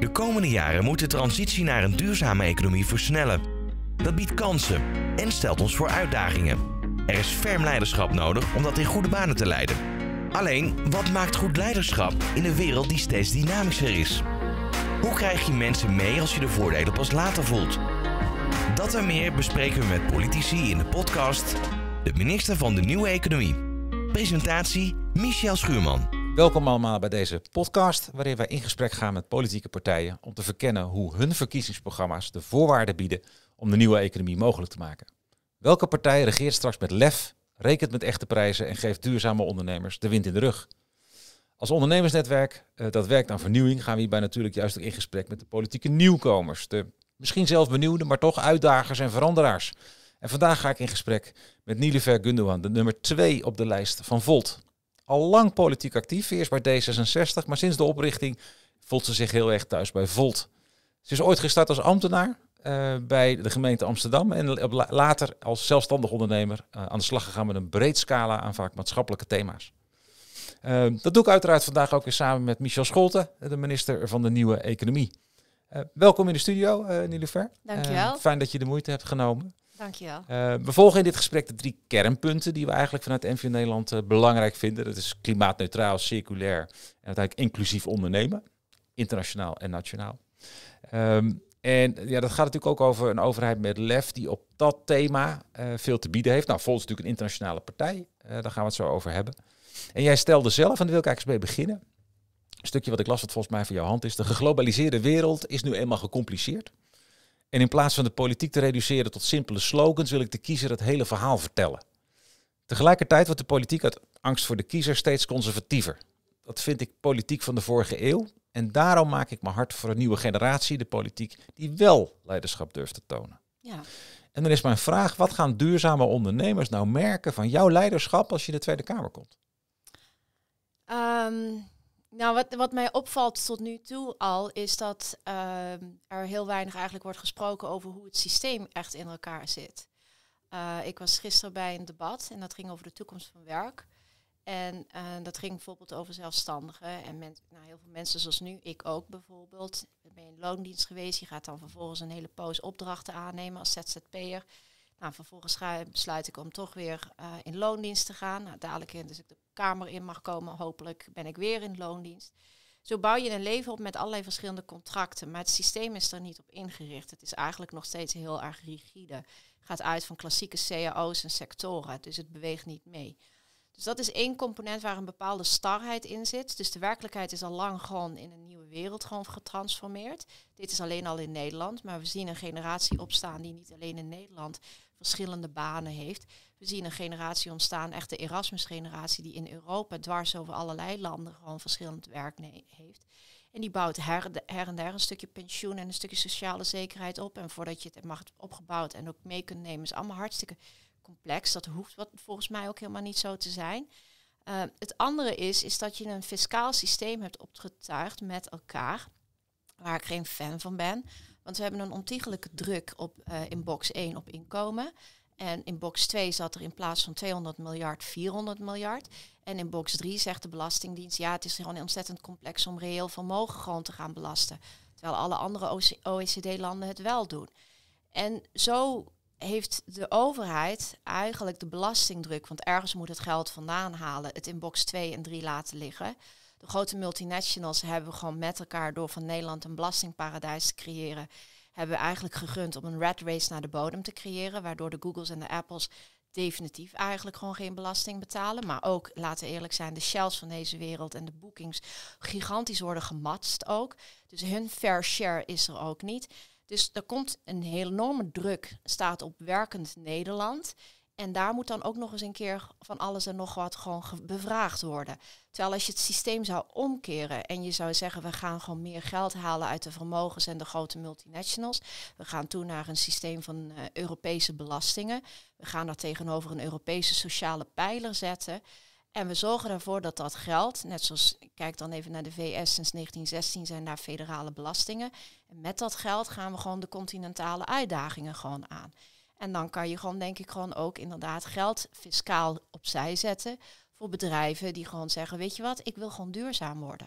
De komende jaren moet de transitie naar een duurzame economie versnellen. Dat biedt kansen en stelt ons voor uitdagingen. Er is ferm leiderschap nodig om dat in goede banen te leiden. Alleen, wat maakt goed leiderschap in een wereld die steeds dynamischer is? Hoe krijg je mensen mee als je de voordelen pas later voelt? Dat en meer bespreken we met politici in de podcast De Minister van de Nieuwe Economie. Presentatie Michel Schuurman. Welkom allemaal bij deze podcast, waarin wij in gesprek gaan met politieke partijen om te verkennen hoe hun verkiezingsprogramma's de voorwaarden bieden om de nieuwe economie mogelijk te maken. Welke partij regeert straks met lef, rekent met echte prijzen en geeft duurzame ondernemers de wind in de rug? Als ondernemersnetwerk eh, dat werkt aan vernieuwing, gaan we hierbij natuurlijk juist ook in gesprek met de politieke nieuwkomers, de misschien zelf benieuwde, maar toch uitdagers en veranderaars. En vandaag ga ik in gesprek met Nilever Gundogan, de nummer 2 op de lijst van Volt al lang politiek actief. Eerst bij D66, maar sinds de oprichting voelt ze zich heel erg thuis bij Volt. Ze is ooit gestart als ambtenaar eh, bij de gemeente Amsterdam en later als zelfstandig ondernemer eh, aan de slag gegaan met een breed scala aan vaak maatschappelijke thema's. Ehm, dat doe ik uiteraard vandaag ook weer samen met Michel Scholten, de minister van de Nieuwe Economie. Eh, welkom in de studio, uh, Nilufer. Dankjewel. Ehm, fijn dat je de moeite hebt genomen. Dankjewel. Uh, eh, we volgen in dit gesprek de drie kernpunten die we eigenlijk vanuit Nv Nederland eh, belangrijk vinden. Dat is klimaatneutraal, circulair en uiteindelijk inclusief ondernemen. Internationaal en nationaal. Ehm, en ja, dat gaat natuurlijk ook over een overheid met lef die op dat thema eh, veel te bieden heeft. Nou, Volt is natuurlijk een internationale partij. daar gaan we het zo over hebben. En jij stelde zelf, en daar wil ik eigenlijk eens mee beginnen. Een stukje wat ik las, wat volgens mij van jouw hand is. De geglobaliseerde wereld is nu eenmaal gecompliceerd. En in plaats van de politiek te reduceren tot simpele slogans, wil ik de kiezer het hele verhaal vertellen. Tegelijkertijd wordt de politiek uit angst voor de kiezer steeds conservatiever. Dat vind ik politiek van de vorige eeuw. En daarom maak ik me hard voor een nieuwe generatie, de politiek, die wel leiderschap durft te tonen. Ja. En dan is mijn vraag, wat gaan duurzame ondernemers nou merken van jouw leiderschap als je in de Tweede Kamer komt? Ehm, nou, wat, wat mij opvalt tot nu toe al, is dat ehm, er heel weinig eigenlijk wordt gesproken over hoe het systeem echt in elkaar zit. Eh, ik was gisteren bij een debat en dat ging over de toekomst van werk. En eh, dat ging bijvoorbeeld over zelfstandigen. En men, nou, heel veel mensen zoals nu, ik ook bijvoorbeeld. Ik ben in loondienst geweest. Je gaat dan vervolgens een hele poos opdrachten aannemen als ZZP'er. Nou, vervolgens ga, besluit ik om toch weer eh, in loondienst te gaan. Nou, dadelijk dus ik de kamer in mag komen. Hopelijk ben ik weer in loondienst. Zo bouw je een leven op met allerlei verschillende contracten. Maar het systeem is er niet op ingericht. Het is eigenlijk nog steeds heel erg rigide. Het gaat uit van klassieke cao's en sectoren. Dus het beweegt niet mee. Dus dat is één component waar een bepaalde starheid in zit. Dus de werkelijkheid is al lang gewoon in een nieuwe wereld gewoon getransformeerd. Dit is alleen al in Nederland, maar we zien een generatie opstaan die niet alleen in Nederland, verschillende banen heeft. We zien een generatie ontstaan, echt de Erasmus-generatie, die in Europa dwars over allerlei landen gewoon verschillend werk heeft. En die bouwt her, en der een stukje pensioen en een stukje sociale zekerheid op. En voordat je het mag opgebouwd en ook mee kunt nemen, is allemaal hartstikke complex. Dat hoeft wat, volgens mij ook helemaal niet zo te zijn. Eh, het andere is, is dat je een fiscaal systeem hebt opgetuigd met elkaar, waar ik geen fan van ben. Want we hebben een ontiegelijke druk op, eh, in box 1 op inkomen. En in box 2 zat er in plaats van 200 miljard 400 miljard. En in box 3 zegt de Belastingdienst, ja, het is gewoon ontzettend complex om reëel vermogen gewoon te gaan belasten. Terwijl alle andere OECD-landen het wel doen. En zo heeft de overheid eigenlijk de belastingdruk, want ergens moet het geld vandaan halen, het in box 2 en 3 laten liggen de grote multinationals hebben gewoon met elkaar door van Nederland een belastingparadijs te creëren, hebben we eigenlijk gegund om een red race naar de bodem te creëren, waardoor de Googles en de Apples definitief eigenlijk gewoon geen belasting betalen. Maar ook, laten we eerlijk zijn, de shells van deze wereld en de bookings gigantisch worden gematst ook. Dus hun fair share is er ook niet. Dus er komt een hele enorme druk, staat op werkend Nederland. En daar moet dan ook nog eens een keer van alles en nog wat gewoon bevraagd worden. Terwijl als je het systeem zou omkeren en je zou zeggen, we gaan gewoon meer geld halen uit de vermogens en de grote multinationals. We gaan toe naar een systeem van eh, Europese belastingen. We gaan daar tegenover een Europese sociale pijler zetten. En we zorgen ervoor dat dat geld, net zoals, kijk dan even naar de VS, sinds 1916 zijn daar federale belastingen. En met dat geld gaan we gewoon de continentale uitdagingen gewoon aan. En dan kan je gewoon, denk ik, gewoon ook inderdaad geld fiscaal opzij zetten voor bedrijven die gewoon zeggen, weet je wat, ik wil gewoon duurzaam worden.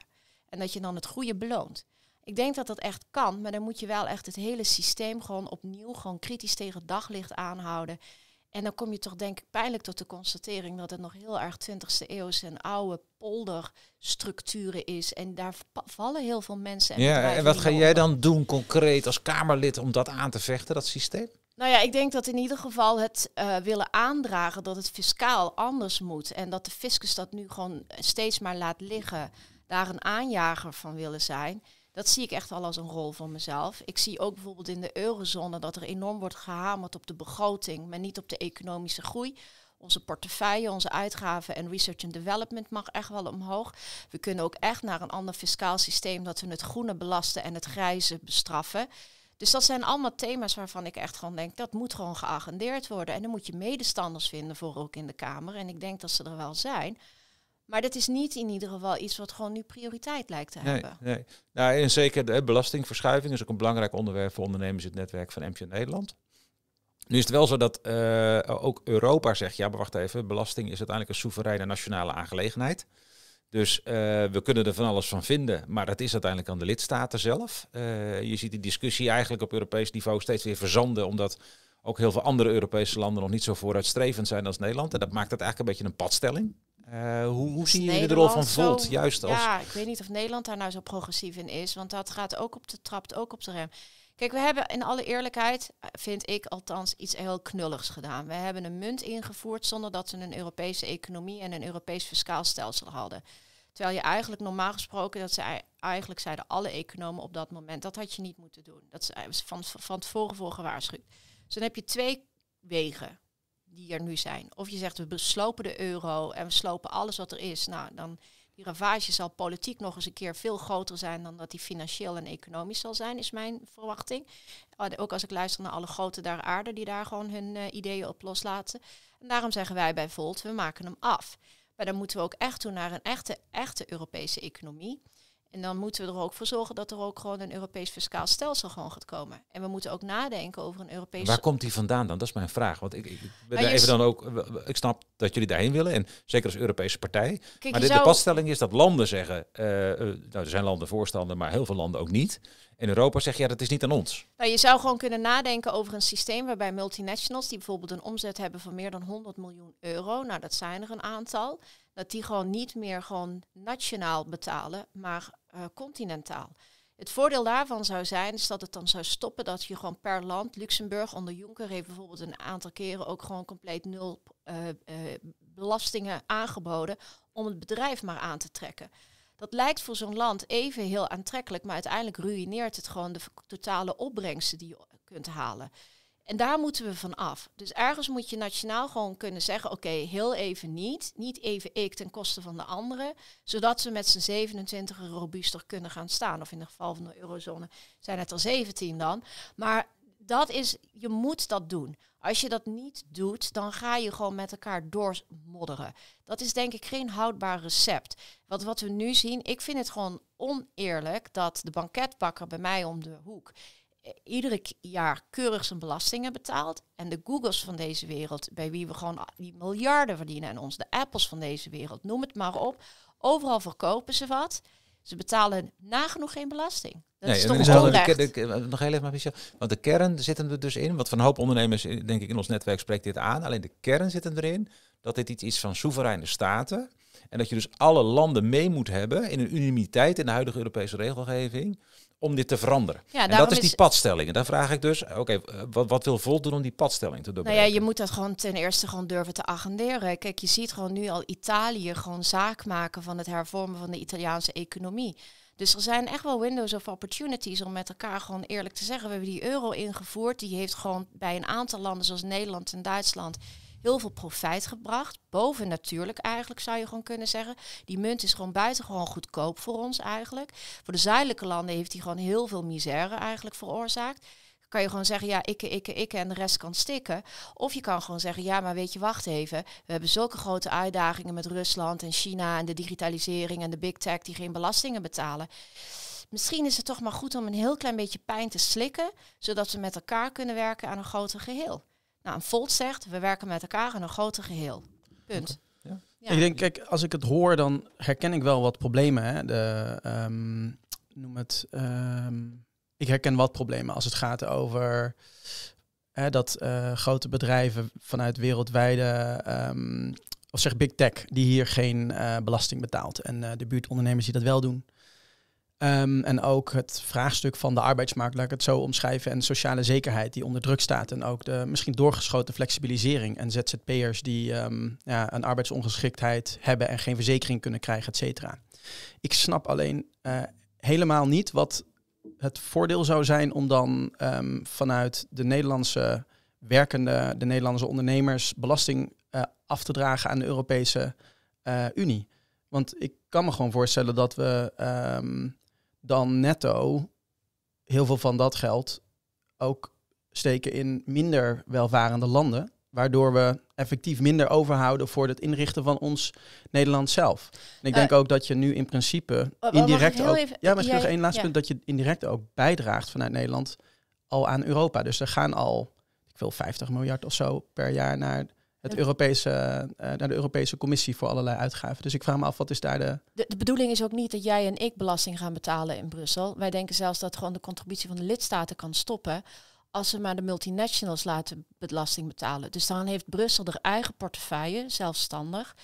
En dat je dan het goede beloont. Ik denk dat dat echt kan, maar dan moet je wel echt het hele systeem gewoon opnieuw, gewoon kritisch tegen daglicht aanhouden. En dan kom je toch denk ik pijnlijk tot de constatering dat het nog heel erg 20e eeuwse en oude polderstructuren is. En daar vallen heel veel mensen. En ja, en wat ga jij dan doen concreet als Kamerlid om dat aan te vechten, dat systeem? Nou ja, ik denk dat in ieder geval het eh, willen aandragen dat het fiscaal anders moet. En dat de fiscus dat nu gewoon steeds maar laat liggen, daar een aanjager van willen zijn. Dat zie ik echt al als een rol van mezelf. Ik zie ook bijvoorbeeld in de eurozone dat er enorm wordt gehamerd op de begroting, maar niet op de economische groei. Onze portefeuille, onze uitgaven en research and development mag echt wel omhoog. We kunnen ook echt naar een ander fiscaal systeem dat we het groene belasten en het grijze bestraffen. Dus dat zijn allemaal thema's waarvan ik echt gewoon denk, dat moet gewoon geagendeerd worden. En dan moet je medestanders vinden voor ook in de Kamer. En ik denk dat ze er wel zijn. Maar dat is niet in ieder geval iets wat gewoon nu prioriteit lijkt te hebben. Nee. Nou, en zeker de belastingverschuiving is ook een belangrijk onderwerp voor ondernemers het netwerk van MPN Nederland. Nu is het wel zo dat eh, ook Europa zegt, ja, maar wacht even, belasting is uiteindelijk een soevereine nationale aangelegenheid. Dus eh, we kunnen er van alles van vinden, maar dat is uiteindelijk aan de lidstaten zelf. Eh, je ziet die discussie eigenlijk op Europees niveau steeds weer verzanden, omdat ook heel veel andere Europese landen nog niet zo vooruitstrevend zijn als Nederland. En dat maakt het eigenlijk een beetje een padstelling. Eh, hoe, hoe zien jullie de rol van Volt? juist als... Ja, ik weet niet of Nederland daar nou zo progressief in is, want dat gaat ook op de, trapt ook op de rem. Kijk, we hebben in alle eerlijkheid, vind ik althans, iets heel knulligs gedaan. We hebben een munt ingevoerd zonder dat ze een Europese economie en een Europees fiscaal stelsel hadden. Terwijl je eigenlijk normaal gesproken, dat ze eigenlijk zeiden alle economen op dat moment, dat had je niet moeten doen. Dat is van, van tevoren voor gewaarschuwd. Dus dan heb je twee wegen die er nu zijn. Of je zegt we slopen de euro en we slopen alles wat er is. Nou, dan die ravage zal politiek nog eens een keer veel groter zijn dan dat die financieel en economisch zal zijn, is mijn verwachting. Ah, ook als ik luister naar alle grote daar aarde die daar gewoon hun eh, ideeën op loslaten. En daarom zeggen wij bij Volt, we maken hem af. Maar dan moeten we ook echt toe naar een echte, echte Europese economie. En dan moeten we er ook voor zorgen dat er ook gewoon een Europees fiscaal stelsel gewoon gaat komen. En we moeten ook nadenken over een Europees. Waar komt die vandaan dan? Dat is mijn vraag. Want ik, ik, even dan ook, ik snap dat jullie daarheen willen. En zeker als Europese partij. maar de, zou... de padstelling is dat landen zeggen. Eh, eh, nou, er zijn landen voorstander, maar heel veel landen ook niet. En Europa zegt ja, dat is niet aan ons. Nou, je zou gewoon kunnen nadenken over een systeem waarbij multinationals, die bijvoorbeeld een omzet hebben van meer dan 100 miljoen euro, nou dat zijn er een aantal, dat die gewoon niet meer gewoon nationaal betalen, maar eh, continentaal. Het voordeel daarvan zou zijn, is dat het dan zou stoppen dat je gewoon per land, Luxemburg onder Juncker heeft bijvoorbeeld een aantal keren ook gewoon compleet nul eh, eh, belastingen aangeboden om het bedrijf maar aan te trekken. Dat lijkt voor zo'n land even heel aantrekkelijk, maar uiteindelijk ruïneert het gewoon de totale opbrengsten die je kunt halen. En daar moeten we van af. Dus ergens moet je nationaal gewoon kunnen zeggen: oké, heel even niet. Niet even ik ten koste van de anderen. Zodat ze met z'n 27 robuuster kunnen gaan staan. Of in het geval van de eurozone zijn het er 17 dan. Maar dat is, je moet dat doen. Als je dat niet doet, dan ga je gewoon met elkaar doormodderen. Dat is denk ik geen houdbaar recept. Want wat we nu zien, ik vind het gewoon oneerlijk dat de banketbakker bij mij om de hoek eh, iedere jaar keurig zijn belastingen betaalt. En de Googles van deze wereld, bij wie we gewoon die miljarden verdienen en ons de Apples van deze wereld, noem het maar op. Overal verkopen ze wat. Ze betalen nagenoeg geen belasting. Dat nee, is toch onrecht. De, de, eh, nog heel even, Michel. Want de kern zit er dus in. Want van een hoop ondernemers, eh, denk ik, in ons netwerk spreekt dit aan. Alleen de kern zit erin dat dit iets is van soevereine staten. En dat je dus alle landen mee moet hebben in een unanimiteit in de huidige Europese regelgeving om dit te veranderen. Ja, en dat is die padstellingen. padstelling. En daar vraag ik dus, eh, oké, eh, wat, wat wil Volt doen om die padstelling te doorbreken? Nou ja, je moet dat gewoon ten eerste gewoon durven te agenderen. Kijk, je ziet gewoon nu al Italië gewoon zaak maken van het hervormen van de Italiaanse economie. Dus er zijn echt wel windows of opportunities om met elkaar gewoon eerlijk te zeggen. We hebben die euro ingevoerd. Die heeft gewoon bij een aantal landen zoals Nederland en Duitsland heel veel profijt gebracht. Boven natuurlijk eigenlijk zou je gewoon kunnen zeggen. Die munt is gewoon buitengewoon goedkoop voor ons eigenlijk. Voor de zuidelijke landen heeft hij gewoon heel veel misère eigenlijk veroorzaakt kan je gewoon zeggen, ja, ik, ik, ik en de rest kan stikken. Of je kan gewoon zeggen, ja, maar weet je, wacht even. We hebben zulke grote uitdagingen met Rusland en China en de digitalisering en de big tech die geen belastingen betalen. Misschien is het toch maar goed om een heel klein beetje pijn te slikken, zodat we met elkaar kunnen werken aan een groter geheel. Nou, een Volt zegt, we werken met elkaar in een groter geheel. Punt. Ja. Ik denk, kijk, als ik het hoor, dan herken ik wel wat problemen. Hè? De, ehm, noem het, ehm, ik herken wat problemen als het gaat over hè, dat eh, grote bedrijven vanuit wereldwijde, um, of zeg big tech, die hier geen eh, belasting betaalt. En eh, de buurtondernemers die dat wel doen. Ehm, en ook het vraagstuk van de arbeidsmarkt, laat ik het zo omschrijven, en sociale zekerheid die onder druk staat. En ook de misschien doorgeschoten flexibilisering en ZZP'ers die ehm, ja, een arbeidsongeschiktheid hebben en geen verzekering kunnen krijgen, et cetera. Ik snap alleen eh, helemaal niet wat het voordeel zou zijn om dan ehm, vanuit de Nederlandse werkende, de Nederlandse ondernemers belasting eh, af te dragen aan de Europese eh, Unie. Want ik kan me gewoon voorstellen dat we dan netto heel veel van dat geld ook steken in minder welvarende landen. Waardoor we effectief minder overhouden voor het inrichten van ons Nederland zelf. ik denk eh, ook dat je nu in principe oh, indirect ook... Even, ja, maar jij, nog één laatste punt. Dat je indirect ook bijdraagt vanuit Nederland al aan Europa. Dus er gaan al, ik wil 50 miljard of zo per jaar naar het Europese, eh, eh, naar de Europese Commissie voor allerlei uitgaven. Dus ik vraag me af, wat is daar de... de... bedoeling is ook niet dat jij en ik belasting gaan betalen in Brussel. Wij denken zelfs dat gewoon de contributie van de lidstaten kan stoppen... als ze maar de multinationals laten belasting betalen. Dus dan heeft Brussel haar eigen portefeuille, zelfstandig...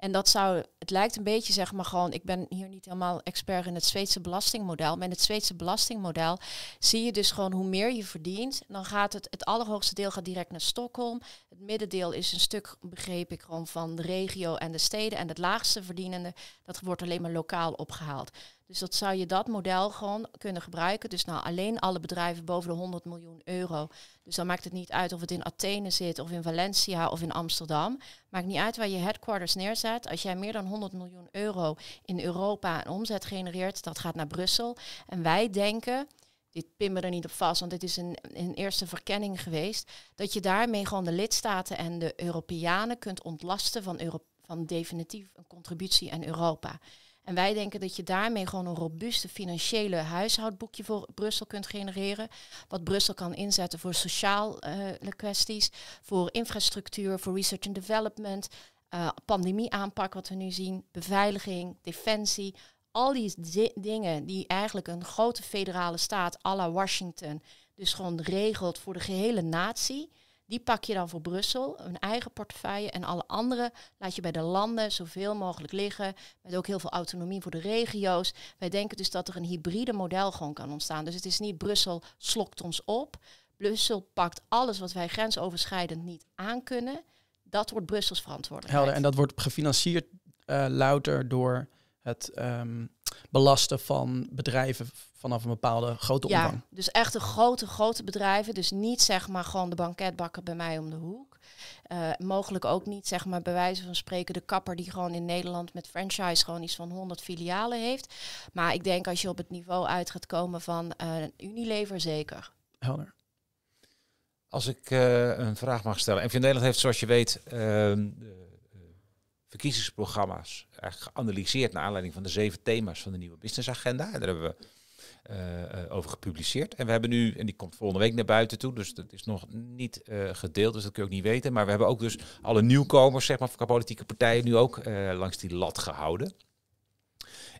En dat zou, het lijkt een beetje zeg maar gewoon, ik ben hier niet helemaal expert in het Zweedse belastingmodel, maar in het Zweedse belastingmodel zie je dus gewoon hoe meer je verdient, dan gaat het, het allerhoogste deel gaat direct naar Stockholm, het middendeel is een stuk, begreep ik gewoon, van de regio en de steden en het laagste verdienende, dat wordt alleen maar lokaal opgehaald. Dus dat zou je dat model gewoon kunnen gebruiken. Dus nou alleen alle bedrijven boven de 100 miljoen euro. Dus dan maakt het niet uit of het in Athene zit of in Valencia of in Amsterdam. Maakt niet uit waar je headquarters neerzet. Als jij meer dan 100 miljoen euro in Europa een omzet genereert, dat gaat naar Brussel. En wij denken, dit pin er niet op vast, want dit is een, een eerste verkenning geweest, dat je daarmee gewoon de lidstaten en de Europeanen kunt ontlasten van van definitief een contributie aan Europa. En wij denken dat je daarmee gewoon een robuuste financiële huishoudboekje voor Brussel kunt genereren. Wat Brussel kan inzetten voor sociale uh, kwesties, voor infrastructuur, voor research and development, uh, pandemieaanpak wat we nu zien, beveiliging, defensie. Al die dingen die eigenlijk een grote federale staat à la Washington dus gewoon regelt voor de gehele natie. Die pak je dan voor Brussel, een eigen portefeuille. En alle andere laat je bij de landen zoveel mogelijk liggen. Met ook heel veel autonomie voor de regio's. Wij denken dus dat er een hybride model gewoon kan ontstaan. Dus het is niet Brussel slokt ons op. Brussel pakt alles wat wij grensoverschrijdend niet aan kunnen. Dat wordt Brussels verantwoordelijkheid. Helder, en dat wordt gefinancierd eh, louter door het ehm, belasten van bedrijven vanaf een bepaalde grote ja, omvang. Dus echt de grote, grote bedrijven. Dus niet zeg maar gewoon de banketbakker bij mij om de hoek. Eh, mogelijk ook niet, zeg maar, bij wijze van spreken, de kapper die gewoon in Nederland met franchise gewoon iets van 100 filialen heeft. Maar ik denk als je op het niveau uit gaat komen van uh, Unilever, zeker. Helder. Als ik eh, een vraag mag stellen. En Nederland heeft, zoals je weet, ehm, verkiezingsprogramma's geanalyseerd naar aanleiding van de zeven thema's van de nieuwe businessagenda. En daar hebben we eh, eh, over gepubliceerd. En we hebben nu, en die komt volgende week naar buiten toe, dus dat is nog niet eh, gedeeld, dus dat kun je ook niet weten. Maar we hebben ook dus alle nieuwkomers zeg maar, van politieke partijen nu ook langs die lat gehouden.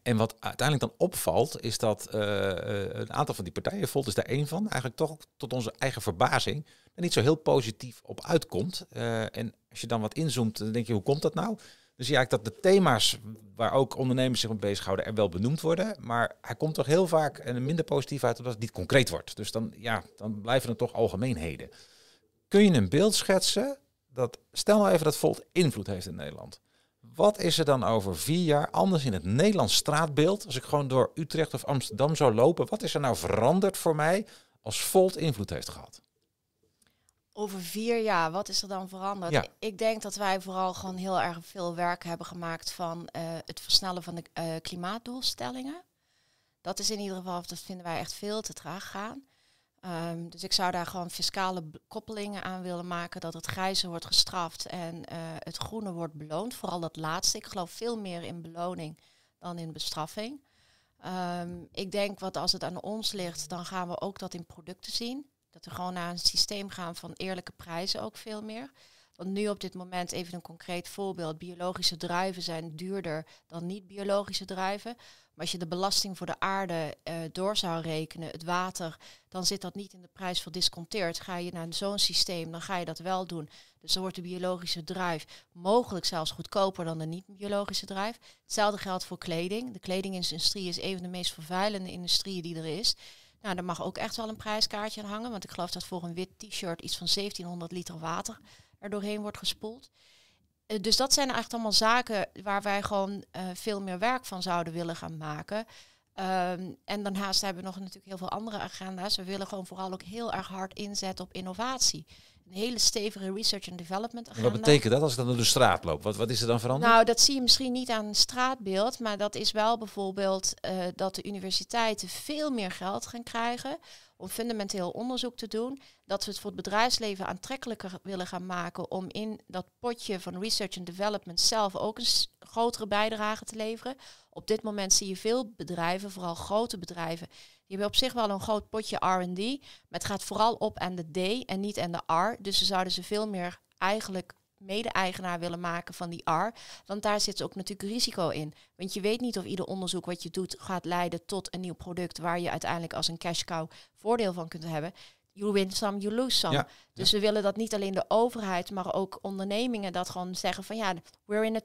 En wat uiteindelijk dan opvalt, is dat een aantal van die partijen, Volt is daar één van, eigenlijk toch tot onze eigen verbazing, er niet zo heel positief op uitkomt. en als je dan wat inzoomt, dan denk je, hoe komt dat nou? dus zie je eigenlijk dat de thema's waar ook ondernemers zich mee bezighouden er wel benoemd worden. Maar hij komt toch heel vaak en minder positief uit omdat het niet concreet wordt. Dus dan, ja, dan blijven er toch algemeenheden. Kun je een beeld schetsen dat, stel nou even dat Volt invloed heeft in Nederland. Wat is er dan over vier jaar anders in het Nederlands straatbeeld? Als ik gewoon door Utrecht of Amsterdam zou lopen, wat is er nou veranderd voor mij als Volt invloed heeft gehad? over vier jaar, wat is er dan veranderd? Ik denk dat wij vooral gewoon heel erg veel werk hebben gemaakt van eh, het versnellen van de eh, klimaatdoelstellingen. Dat is in ieder geval, dat vinden wij echt veel te traag gaan. Ehm, dus ik zou daar gewoon fiscale koppelingen aan willen maken, dat het grijze wordt gestraft en eh, het groene wordt beloond. Vooral dat laatste. Ik geloof veel meer in beloning dan in bestraffing. Ehm, ik denk wat als het aan ons ligt, dan gaan we ook dat in producten zien dat we gewoon naar een systeem gaan van eerlijke prijzen ook veel meer. Want nu op dit moment, even een concreet voorbeeld, biologische druiven zijn duurder dan niet-biologische druiven. Maar als je de belasting voor de aarde eh, door zou rekenen, het water, dan zit dat niet in de prijs verdisconteerd. Ga je naar zo'n systeem, dan ga je dat wel doen. Dus dan wordt de biologische druif mogelijk zelfs goedkoper dan de niet-biologische druif. Hetzelfde geldt voor kleding. De kledingindustrie is een van de meest vervuilende industrieën die er is. Nou, daar mag ook echt wel een prijskaartje aan hangen. Want ik geloof dat voor een wit t-shirt iets van 1700 liter water er doorheen wordt gespoeld. Eh, dus dat zijn eigenlijk allemaal zaken waar wij gewoon eh, veel meer werk van zouden willen gaan maken. Um, en daarnaast hebben we nog natuurlijk heel veel andere agenda's. We willen gewoon vooral ook heel erg hard inzetten op innovatie een hele stevige research en development agenda. wat betekent dat als ik dan door de straat loop? Wat, wat is er dan veranderd? Nou, dat zie je misschien niet aan straatbeeld, maar dat is wel bijvoorbeeld eh, dat de universiteiten veel meer geld gaan krijgen om fundamenteel onderzoek te doen. Dat we het voor het bedrijfsleven aantrekkelijker willen gaan maken om in dat potje van research en development zelf ook een grotere bijdrage te leveren. Op dit moment zie je veel bedrijven, vooral grote bedrijven, je hebt op zich wel een groot potje RD, maar het gaat vooral op aan de D en niet aan de R. Dus ze zouden ze veel meer eigenlijk mede-eigenaar willen maken van die R. Want daar zit ook natuurlijk risico in. Want je weet niet of ieder onderzoek wat je doet gaat leiden tot een nieuw product waar je uiteindelijk als een cash cow voordeel van kunt hebben. You win some, you lose some. dus we willen dat niet alleen de overheid, maar ook ondernemingen dat gewoon zeggen van ja, we're in het,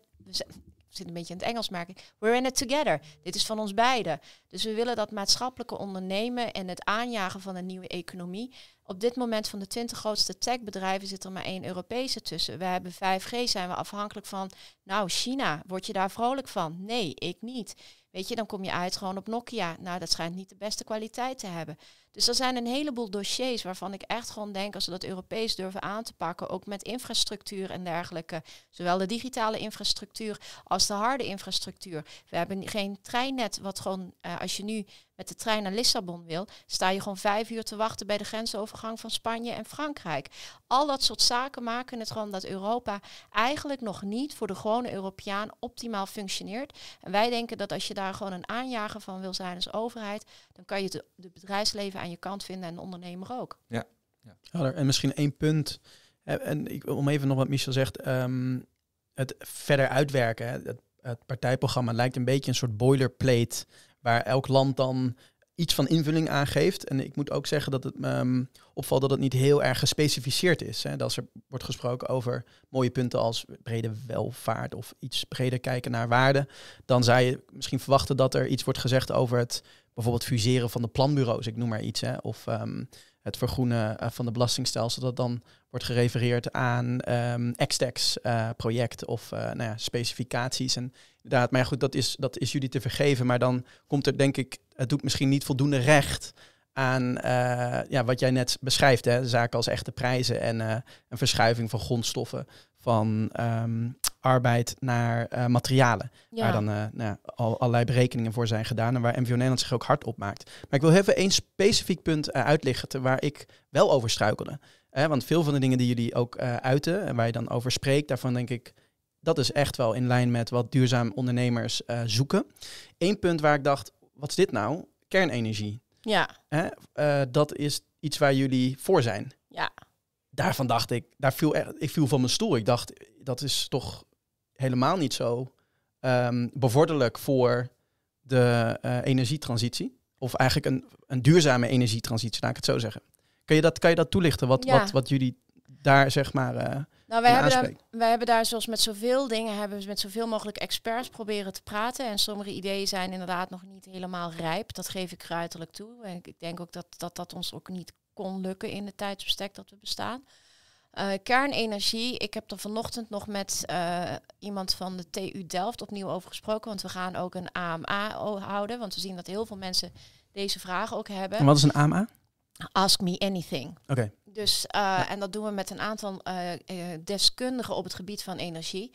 zit een beetje in het Engels, maar we're in it together. Dit is van ons beiden. Dus we willen dat maatschappelijke ondernemen en het aanjagen van een nieuwe economie, op dit moment van de 20 grootste techbedrijven zit er maar één Europese tussen. We hebben 5G, zijn we afhankelijk van, nou China, word je daar vrolijk van? Nee, ik niet. Weet je, dan kom je uit gewoon op Nokia. Nou, dat schijnt niet de beste kwaliteit te hebben. Dus er zijn een heleboel dossiers waarvan ik echt gewoon denk, als we dat Europees durven aan te pakken, ook met infrastructuur en dergelijke, zowel de digitale infrastructuur als de harde infrastructuur. We hebben geen treinnet wat gewoon, eh, als je nu met de trein naar Lissabon wil, sta je gewoon vijf uur te wachten bij de grensovergang van Spanje en Frankrijk. Al dat soort zaken maken het gewoon dat Europa eigenlijk nog niet voor de gewone Europeaan optimaal functioneert. En wij denken dat als je daar gewoon een aanjager van wil zijn als overheid, dan kan je het bedrijfsleven aan je kant vinden en de ondernemer ook. Ja. ja. En misschien één punt, eh, en ik, om even nog wat Michel zegt, ehm, het verder uitwerken. het partijprogramma lijkt een beetje een soort boilerplate waar elk land dan iets van invulling aangeeft. En ik moet ook zeggen dat het me ehm, opvalt dat het niet heel erg gespecificeerd is. Hè. Dat er wordt gesproken over mooie punten als brede welvaart of iets breder kijken naar waarde. Dan zou je misschien verwachten dat er iets wordt gezegd over het bijvoorbeeld fuseren van de planbureaus, ik noem maar iets. Hè. Of ehm, het vergroenen eh, van de belastingstelsel, dat dan wordt gerefereerd aan um, ehm, projecten eh, project of uh, nou ja, specificaties. En inderdaad, maar ja, goed, dat is, dat is jullie te vergeven. Maar dan komt er denk ik, het doet misschien niet voldoende recht aan ja, wat jij net beschrijft, hè, zaken als echte prijzen en een verschuiving van grondstoffen van ehm, arbeid naar eh, materialen. Ja. Waar dan eh, nou, al, allerlei berekeningen voor zijn gedaan en waar MVO Nederland zich ook hard op maakt. Maar ik wil even één specifiek punt uh, uitlichten waar ik wel over struikelde. want veel van de dingen die jullie ook uiten en waar je dan over spreekt, daarvan denk ik, dat is echt wel in lijn met wat duurzaam ondernemers zoeken. Eén punt waar ik dacht, wat is dit nou? Kernenergie. Ja. Eh, dat is iets waar jullie voor zijn. Ja daarvan dacht ik, daar viel, echt. ik viel van mijn stoel. Ik dacht, dat is toch helemaal niet zo um, bevorderlijk voor de eh, energietransitie. Of eigenlijk een, een duurzame energietransitie, laat ik het zo zeggen. Kun je dat, kan je dat toelichten, wat, wat, wat jullie daar zeg maar. Uh, nou, wij hebben, daar, wij hebben daar, zoals met zoveel dingen, hebben we met zoveel mogelijk experts proberen te praten. En sommige ideeën zijn inderdaad nog niet helemaal rijp. Dat geef ik ruiterlijk toe. En ik denk ook dat dat, dat ons ook niet kon lukken in de tijdsbestek dat we bestaan. Eh, kernenergie, ik heb er vanochtend nog met eh, iemand van de TU Delft opnieuw over gesproken. Want we gaan ook een AMA houden. Want we zien dat heel veel mensen deze vragen ook hebben. En wat is een AMA? Ask me anything. Oké. Dus, eh, en dat doen we met een aantal deskundigen op het gebied van energie.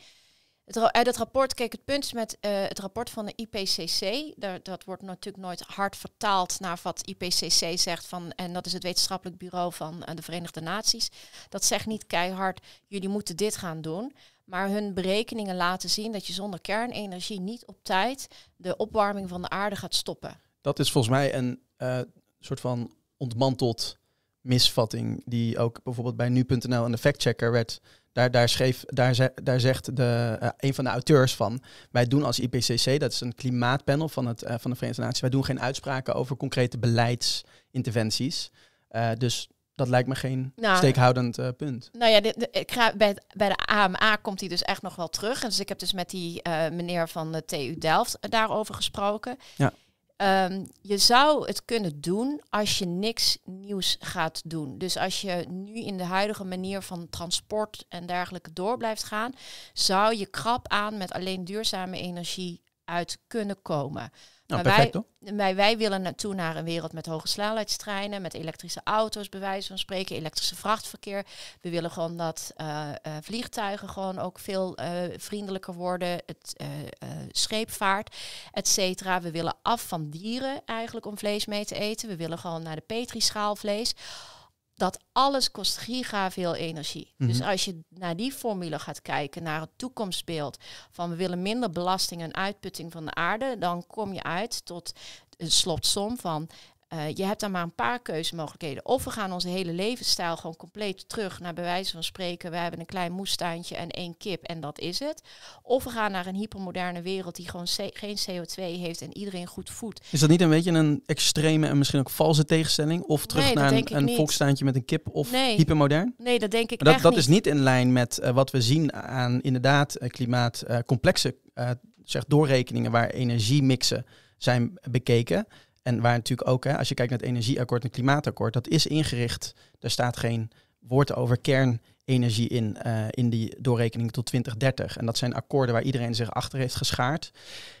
Het, rapport, kijk, het punt met eh, het rapport van de IPCC, daar, dat wordt natuurlijk nooit hard vertaald naar wat IPCC zegt, van, en dat is het wetenschappelijk bureau van eh, de Verenigde Naties. Dat zegt niet keihard, jullie moeten dit gaan doen. Maar hun berekeningen laten zien dat je zonder kernenergie niet op tijd de opwarming van de aarde gaat stoppen. Dat is volgens mij een eh, soort van ontmanteld misvatting die ook bijvoorbeeld bij nu.nl en de factchecker werd daar, daar, schreef, daar, daar zegt de, eh, een van de auteurs van, wij doen als IPCC, dat is een klimaatpanel van, het, eh, van de Verenigde Naties, wij doen geen uitspraken over concrete beleidsinterventies. Eh, dus dat lijkt me geen nou, steekhoudend punt. Nou ja, ik ga, bij, bij de AMA komt hij dus echt nog wel terug. En dus ik heb dus met die meneer van de TU Delft daarover gesproken. Ja. Ehm, je zou het kunnen doen als je niks nieuws gaat doen. Dus als je nu in de huidige manier van transport en dergelijke door blijft gaan, zou je krap aan met alleen duurzame energie uit kunnen komen. Nou, maar wij, willen naartoe naar een wereld met hoge snelheidstreinen, met elektrische auto's, bij wijze van spreken, elektrische vrachtverkeer. We willen gewoon dat eh, eh, vliegtuigen gewoon ook veel eh, vriendelijker worden, het scheepvaart, et cetera. We willen af van dieren eigenlijk om vlees mee te eten. We willen gewoon naar de petrischaal vlees dat alles kost giga veel energie. Dus mhm. als je naar die formule gaat kijken, naar het toekomstbeeld van we willen minder belasting en uitputting van de aarde, dan kom je uit tot een slotsom van eh, je hebt dan maar een paar keuzemogelijkheden. Of we gaan onze hele levensstijl gewoon compleet terug naar bij wijze van spreken. We hebben een klein moestuintje en één kip en dat is het. Of we gaan naar een hypermoderne wereld die gewoon geen CO2 heeft en iedereen goed voedt. Is dat niet een beetje een extreme en misschien ook valse tegenstelling? Of terug naar een, een volkstuintje met een kip of nee. hypermodern? Nee, dat denk ik niet. dat, dat is niet in lijn met eh, wat we zien aan inderdaad uh, eh, klimaatcomplexe zeg doorrekeningen waar energiemixen zijn bekeken. En waar natuurlijk ook, hè, als je kijkt naar het energieakkoord en het klimaatakkoord, dat is ingericht. Er staat geen woord over kernenergie in, eh, in die doorrekening tot 2030. En dat zijn akkoorden waar iedereen zich achter heeft geschaard.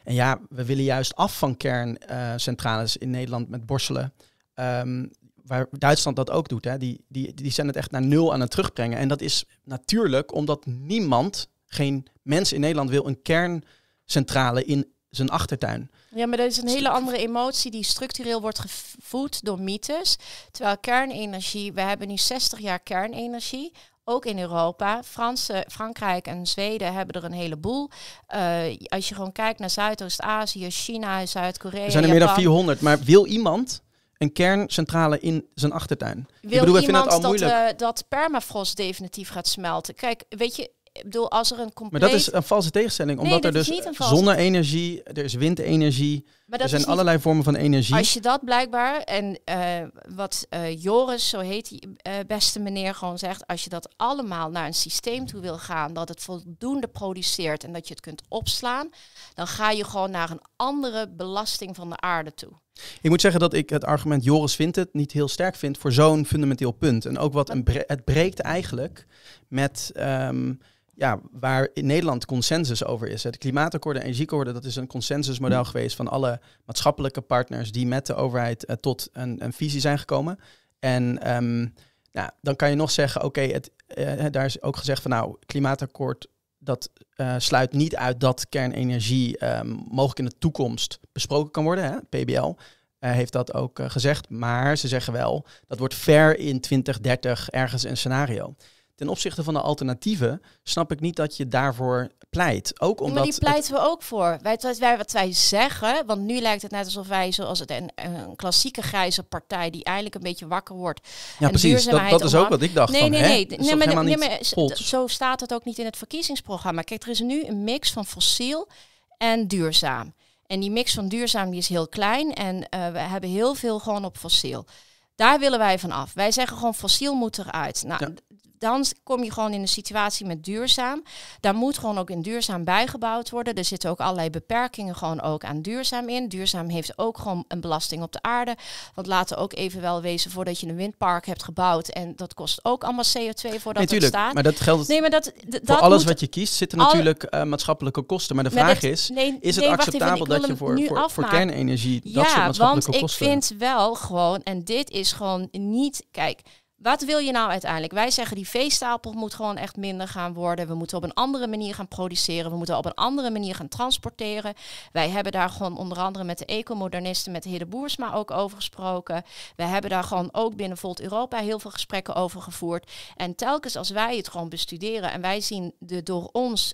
En ja, we willen juist af van kerncentrales in Nederland met borstelen. Ehm, waar Duitsland dat ook doet. Hè. Die, die, die zijn het echt naar nul aan het terugbrengen. En dat is natuurlijk omdat niemand, geen mens in Nederland wil een kerncentrale in zijn achtertuin. Ja, maar dat is een hele andere emotie die structureel wordt gevoed door mythes. Terwijl kernenergie, we hebben nu 60 jaar kernenergie, ook in Europa. Franse, Frankrijk en Zweden hebben er een heleboel. Uh, als je gewoon kijkt naar Zuidoost-Azië, China, Zuid-Korea. Er zijn er meer dan 400, maar wil iemand een kerncentrale in zijn achtertuin? Wil Ik bedoel, iemand dat, eh, dat permafrost definitief gaat smelten? Kijk, weet je, ik bedoel, als er een compleet... Maar dat is een valse tegenstelling, omdat er dus zonne-energie, er is windenergie, er zijn allerlei vormen van energie. Als je dat blijkbaar, en eh, wat eh, Joris, zo heet die eh, beste meneer, gewoon zegt, als je dat allemaal naar een systeem toe wil gaan, dat het voldoende produceert en dat je het kunt opslaan, dan ga je gewoon naar een andere belasting van de aarde toe. Ik moet zeggen dat ik het argument Joris vindt het niet heel sterk vind voor zo'n fundamenteel punt. En ook wat een het breekt eigenlijk met. Ehm, ja, waar in Nederland consensus over is. Het klimaatakkoord en energieakkoorden, dat is een consensusmodel hm. geweest van alle maatschappelijke partners die met de overheid eh, tot een, een, visie zijn gekomen. En ehm, nou, dan kan je nog zeggen, oké, eh, daar is ook gezegd van nou, klimaatakkoord dat eh, sluit niet uit dat kernenergie ehm, mogelijk in de toekomst besproken kan worden. Hè? PBL heeft dat ook gezegd. Maar ze zeggen wel, dat wordt ver in 2030 ergens een scenario ten opzichte van de alternatieven snap ik niet dat je daarvoor pleit. Ook omdat maar die pleiten we ook voor. Wij, wij, wat wij zeggen, want nu lijkt het net alsof wij, zoals het een, klassieke grijze partij, die eigenlijk een beetje wakker wordt. Ja, precies. Dat, is ook wat ik dacht. Nee, van, nee, nee. nee, maar, nee maar, zo staat het ook niet in het verkiezingsprogramma. Kijk, er is nu een mix van fossiel en duurzaam. En die mix van duurzaam die is heel klein en eh, we hebben heel veel gewoon op fossiel. Daar willen wij van af. Wij zeggen gewoon fossiel moet eruit. Nou, ja dan kom je gewoon in een situatie met duurzaam. Daar moet gewoon ook in duurzaam bijgebouwd worden. Er zitten ook allerlei beperkingen gewoon ook aan duurzaam in. Duurzaam heeft ook gewoon een belasting op de aarde. Want laten we ook even wel wezen voordat je een windpark hebt gebouwd. En dat kost ook allemaal CO2 voordat nee, tuurlijk, het staat. Maar dat geldt nee, maar dat, dat voor alles wat je kiest zitten natuurlijk eh, maatschappelijke kosten. Maar de vraag is, is het acceptabel dat je voor, voor, kernenergie ja, dat soort maatschappelijke kosten... Ja, want ik vind wel gewoon, en dit is gewoon niet... Kijk, wat wil je nou uiteindelijk? Wij zeggen die veestapel moet gewoon echt minder gaan worden. We moeten op een andere manier gaan produceren. We moeten op een andere manier gaan transporteren. Wij hebben daar gewoon onder andere met de ecomodernisten, met de Hidde Boersma ook over gesproken. We hebben daar gewoon ook binnen Volt Europa heel veel gesprekken over gevoerd. En telkens als wij het gewoon bestuderen en wij zien de door ons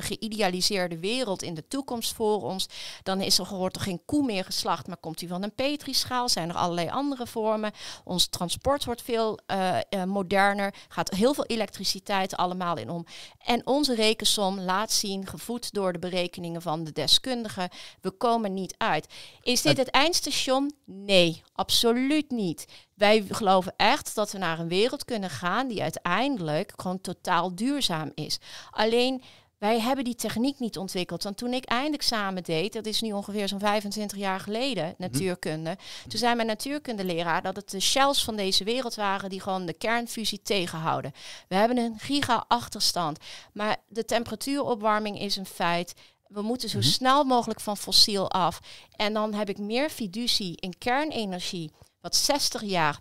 geïdealiseerde wereld in de toekomst voor ons, dan is er gehoord toch geen koe meer geslacht, maar komt die van een petrischaal? Zijn er allerlei andere vormen? Ons transport wordt veel eh, eh, moderner, gaat heel veel elektriciteit allemaal in om. En onze rekensom laat zien, gevoed door de berekeningen van de deskundigen, we komen niet uit. Is dit het eindstation? Nee, absoluut niet. Wij geloven echt dat we naar een wereld kunnen gaan die uiteindelijk gewoon totaal duurzaam is. Alleen wij hebben die techniek niet ontwikkeld. Want toen ik eindelijk samen deed, dat is nu ongeveer zo'n 25 jaar geleden, mhm. natuurkunde. Toen zei mijn natuurkundeleraar dat het de shells van deze wereld waren die gewoon de kernfusie tegenhouden. We hebben een giga achterstand. Maar de temperatuuropwarming is een feit. We moeten zo mhm. snel mogelijk van fossiel af. En dan heb ik meer fiducie in kernenergie, wat 60 jaar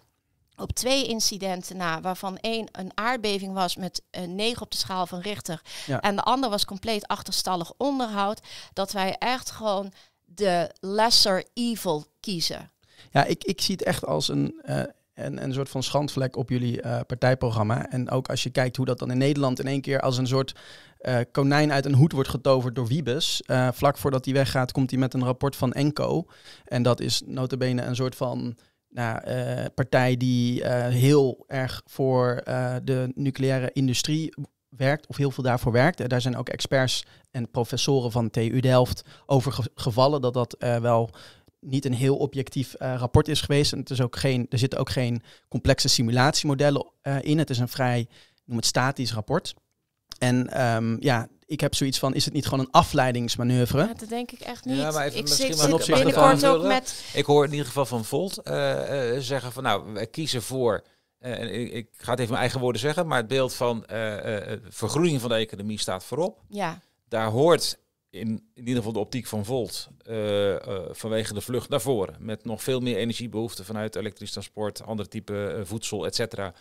op twee incidenten na, waarvan één een aardbeving was met een 9 op de schaal van Richter. En de ander was compleet achterstallig onderhoud. Dat wij echt gewoon de lesser evil kiezen. Ja, ik, ik zie het echt als een, uh, een, een soort van schandvlek op jullie eh, partijprogramma. En ook als je kijkt hoe dat dan in Nederland in één keer als een soort eh, konijn uit een hoed wordt getoverd door Wiebes. vlak voordat hij weggaat, komt hij met een rapport van Enco. En dat is notabene een soort van nou, uh, partij die eh, heel erg voor eh, de nucleaire industrie werkt, of heel veel daarvoor werkt. daar zijn ook experts en professoren van TU Delft over gevallen dat dat wel niet een heel objectief rapport is geweest. En het is ook geen, er zitten ook geen complexe simulatiemodellen in. Het is een vrij, noem het statisch rapport. En ehm, ja, ik heb zoiets van, is het niet gewoon een afleidingsmanoeuvre? Ja, dat denk ik echt niet. Ja, maar even, ik zit, zit binnenkort ook met... Ik hoor in ieder geval van Volt eh, eh, zeggen van, nou, wij kiezen voor... Eh, ik, ga het even mijn eigen woorden zeggen, maar het beeld van vergroening van de economie staat voorop. Ja. Daar hoort in, in ieder geval de optiek van Volt vanwege de vlucht naar voren. Met nog veel meer energiebehoeften vanuit elektrisch transport, andere type voedsel, et cetera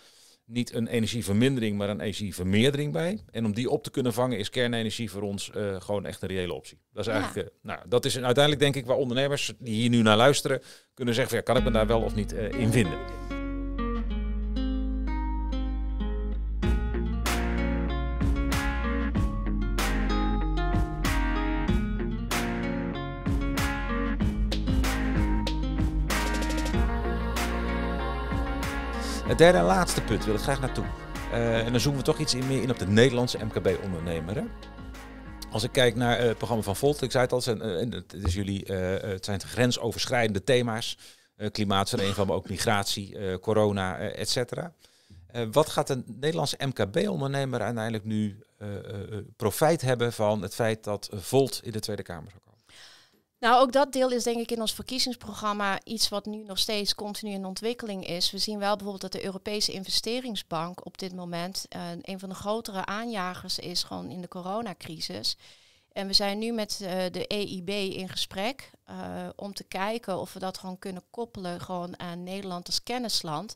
niet een energievermindering, maar een energievermeerdering bij. En om die op te kunnen vangen is kernenergie voor ons eh, gewoon echt een reële optie. Dat is eigenlijk, eh, nou, dat is uiteindelijk denk ik waar ondernemers die hier nu naar luisteren kunnen zeggen, van, ja, kan ik me daar wel of niet eh, in vinden. derde en laatste punt wil ik graag naartoe. Eh, en dan zoomen we toch iets meer in op de Nederlandse MKB-ondernemer. Als ik kijk naar eh, het programma van Volt, ik zei het al, zijn, eh, het, is jullie, het zijn grensoverschrijdende thema's. klimaat van een van, maar ook migratie, corona, et cetera. wat gaat een Nederlandse MKB-ondernemer uiteindelijk nu profijt hebben van het feit dat Volt in de Tweede Kamer nou, ook dat deel is denk ik in ons verkiezingsprogramma iets wat nu nog steeds continu in ontwikkeling is. We zien wel bijvoorbeeld dat de Europese investeringsbank op dit moment eh, een van de grotere aanjagers is, gewoon in de coronacrisis. En we zijn nu met eh, de EIB in gesprek eh, om te kijken of we dat gewoon kunnen koppelen gewoon aan Nederland als kennisland.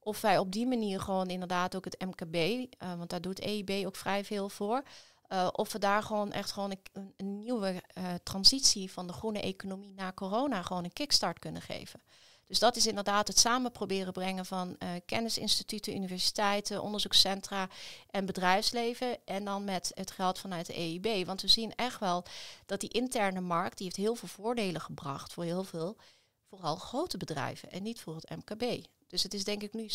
Of wij op die manier gewoon inderdaad ook het MKB, want daar doet EIB ook vrij veel voor eh, of we daar gewoon echt gewoon een, nieuwe eh, transitie van de groene economie na corona gewoon een kickstart kunnen geven. Dus dat is inderdaad het samen proberen brengen van eh, kennisinstituten, universiteiten, onderzoekscentra en bedrijfsleven. En dan met het geld vanuit de EIB. Want we zien echt wel dat die interne markt, die heeft heel veel voordelen gebracht voor heel veel, vooral grote bedrijven en niet voor het MKB. Dus het is denk ik nu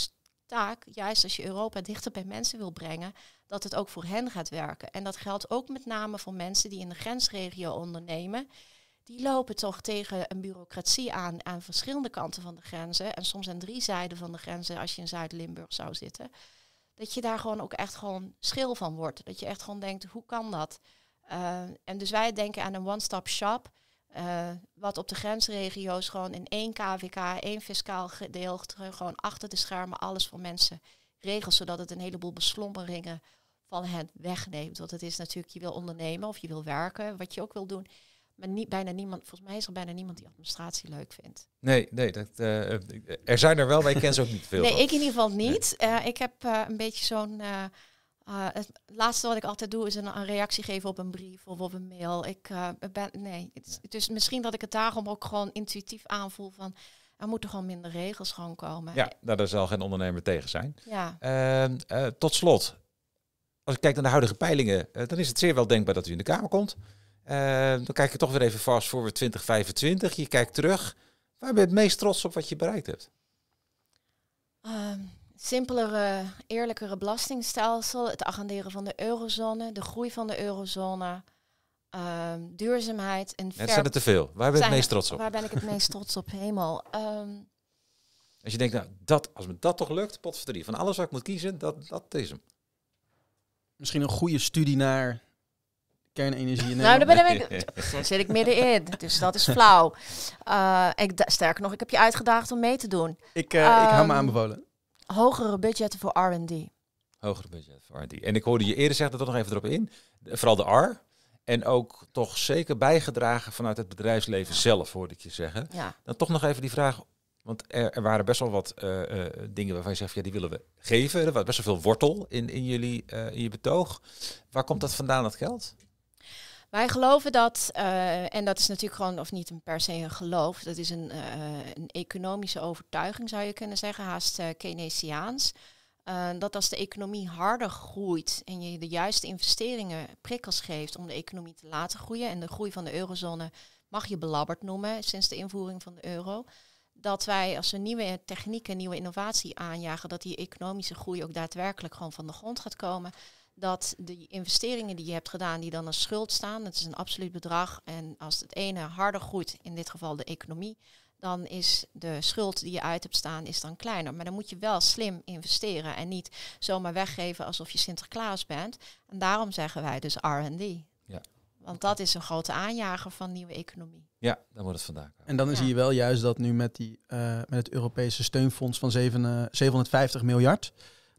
taak, juist als je Europa dichter bij mensen wil brengen, dat het ook voor hen gaat werken. En dat geldt ook met name voor mensen die in de grensregio ondernemen. Die lopen toch tegen een bureaucratie aan aan verschillende kanten van de grenzen. En soms aan drie zijden van de grenzen als je in Zuid-Limburg zou zitten. Dat je daar gewoon ook echt gewoon schil van wordt. Dat je echt gewoon denkt, hoe kan dat? Eh, en dus wij denken aan een one-stop shop eh, wat op de grensregio's gewoon in één KVK, één fiscaal gedeelte, gewoon achter de schermen alles voor mensen regelt, zodat het een heleboel beslommeringen van hen wegneemt. Want het is natuurlijk, je wil ondernemen of je wil werken, wat je ook wil doen. Maar niet, bijna niemand, volgens mij is er bijna niemand die administratie leuk vindt. Nee, nee dat, eh, er zijn er wel, maar ik ken ze ook niet veel. nee, ik in ieder geval niet. Eh, ik heb een beetje zo'n Ah, het laatste wat ik altijd doe is een, reactie geven op een brief of op een mail. Ik eh, ben, nee, het, is misschien dat ik het daarom ook gewoon intuïtief aanvoel van er moeten gewoon minder regels gewoon komen. Ja, nou, daar zal geen ondernemer tegen zijn. Ja. Ehm, eh, tot slot, als ik kijk naar de huidige peilingen, eh, dan is het zeer wel denkbaar dat u in de Kamer komt. Ehm, dan kijk je toch weer even vast voor 2025. Je kijkt terug. Waar ben je het meest trots op wat je bereikt hebt? Ehm, simpelere, eerlijkere belastingstelsel, het agenderen van de eurozone, de groei van de eurozone, ehm, duurzaamheid en. Het zijn er te veel. Waar ben ik het meest trots op? Waar ben ik het meest trots op? Helemaal. Ehm, als je denkt, nou, dat, als me dat toch lukt, drie, van alles wat ik moet kiezen, dat, dat is hem. Misschien een goede studie naar kernenergie in Nou, daar, ben ik, zit ik middenin, dus dat is flauw. Eh, ik, sterker nog, ik heb je uitgedaagd om mee te doen. Ik, eh, ik hou me ehm, aanbevolen hogere budgetten voor R&D. Hogere budget voor R&D. En ik hoorde je eerder zeggen, dat er nog even erop in, vooral de R. En ook toch zeker bijgedragen vanuit het bedrijfsleven zelf, hoorde ik je zeggen. Ja. Dan toch nog even die vraag, want er, er waren best wel wat eh, eh, dingen waarvan je zegt, ja, die willen we geven. Er was best wel veel wortel in, in, jullie, eh, in je betoog. Waar komt dat vandaan, dat geld? Wij geloven dat, eh, en dat is natuurlijk gewoon, of niet een per se een geloof, dat is een, eh, een economische overtuiging zou je kunnen zeggen, haast eh, Keynesiaans. dat als de economie harder groeit en je de juiste investeringen prikkels geeft om de economie te laten groeien, en de groei van de eurozone mag je belabberd noemen sinds de invoering van de euro, dat wij als we nieuwe technieken, nieuwe innovatie aanjagen, dat die economische groei ook daadwerkelijk gewoon van de grond gaat komen dat de investeringen die je hebt gedaan, die dan als schuld staan, dat is een absoluut bedrag. En als het ene harder groeit, in dit geval de economie, dan is de schuld die je uit hebt staan, is dan kleiner. Maar dan moet je wel slim investeren en niet zomaar weggeven alsof je Sinterklaas bent. En daarom zeggen wij dus RD. Ja. Want dat is een grote aanjager van nieuwe economie. Ja, dan wordt het vandaag. En dan zie je wel juist dat nu met, die, eh, met het Europese steunfonds van 7, 750 eh, miljard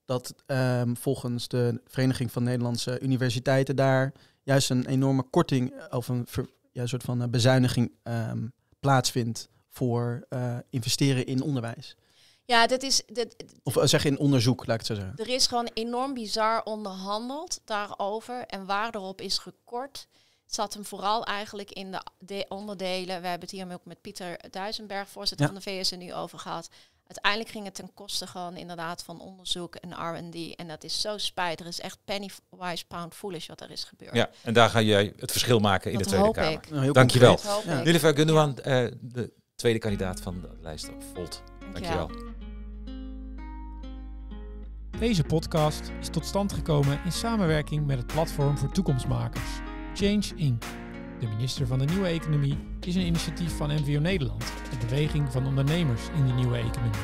dat ehm, volgens de Vereniging van Nederlandse Universiteiten daar juist een enorme korting eh, of een, ja, soort van eh, bezuiniging ehm, plaatsvindt voor eh, investeren in onderwijs. Ja, dat is. Dat, of zeg in onderzoek, laat ik het zo zeggen. Er is gewoon enorm bizar onderhandeld daarover. En waar erop is gekort, zat hem vooral eigenlijk in de, onderdelen. We hebben het hier ook met Pieter Duisenberg, voorzitter van de VS, nu over gehad uiteindelijk ging het ten koste gewoon inderdaad van onderzoek en R&D. En dat is zo spijtig. Er is echt penny wise pound foolish wat er is gebeurd. Ja, en daar ga jij het verschil maken in de Tweede Kamer. Ik. je nou, Dankjewel. Ja. Gunduwan, eh, de tweede kandidaat van de lijst op Volt. Dankjewel. Dankjewel. Deze podcast is tot stand gekomen in samenwerking met het platform voor toekomstmakers, Change Inc. De minister van de Nieuwe Economie is een initiatief van MVO Nederland, de beweging van ondernemers in de nieuwe economie.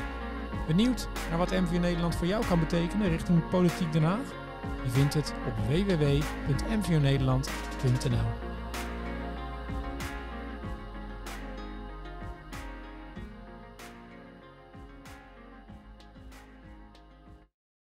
Benieuwd naar wat MVO Nederland voor jou kan betekenen richting Politiek Den Haag? Je vindt het op www.mvonederland.nl.